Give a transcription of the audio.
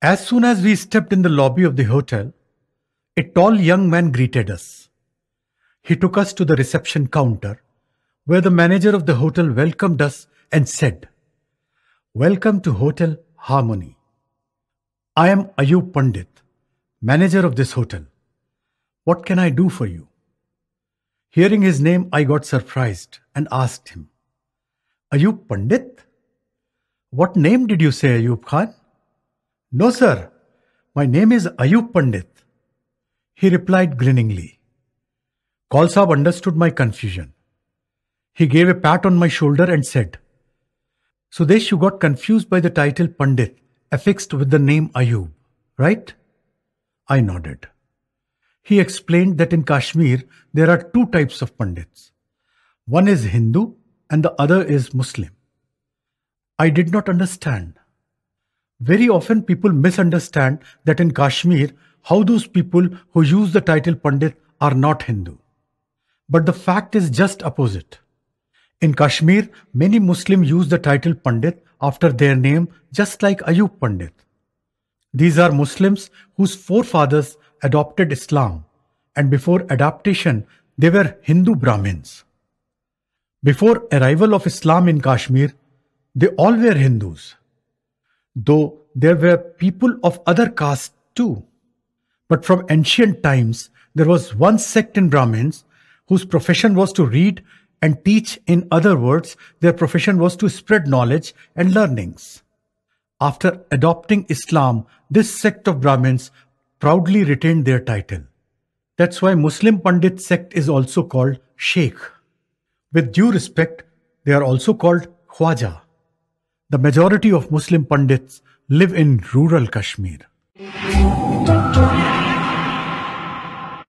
As soon as we stepped in the lobby of the hotel, a tall young man greeted us. He took us to the reception counter, where the manager of the hotel welcomed us and said, Welcome to Hotel Harmony. I am Ayub Pandit, manager of this hotel. What can I do for you? Hearing his name, I got surprised and asked him, Ayub Pandit? What name did you say, Ayub Khan? No, sir. My name is Ayub Pandit. He replied grinningly. Kalsab understood my confusion. He gave a pat on my shoulder and said, Sudesh, you got confused by the title Pandit affixed with the name Ayub, right? I nodded. He explained that in Kashmir there are two types of Pandits. One is Hindu and the other is Muslim. I did not understand. Very often people misunderstand that in Kashmir, how those people who use the title Pandit are not Hindu. But the fact is just opposite. In Kashmir, many Muslims use the title Pandit after their name, just like Ayub Pandit. These are Muslims whose forefathers adopted Islam, and before adaptation, they were Hindu Brahmins. Before arrival of Islam in Kashmir, they all were Hindus, though there were people of other castes too. But from ancient times, there was one sect in Brahmins whose profession was to read and teach. In other words, their profession was to spread knowledge and learnings. After adopting Islam, this sect of Brahmins proudly retained their title. That's why Muslim Pandit sect is also called Sheikh. With due respect, they are also called Khwaja. The majority of Muslim Pandits live in rural Kashmir.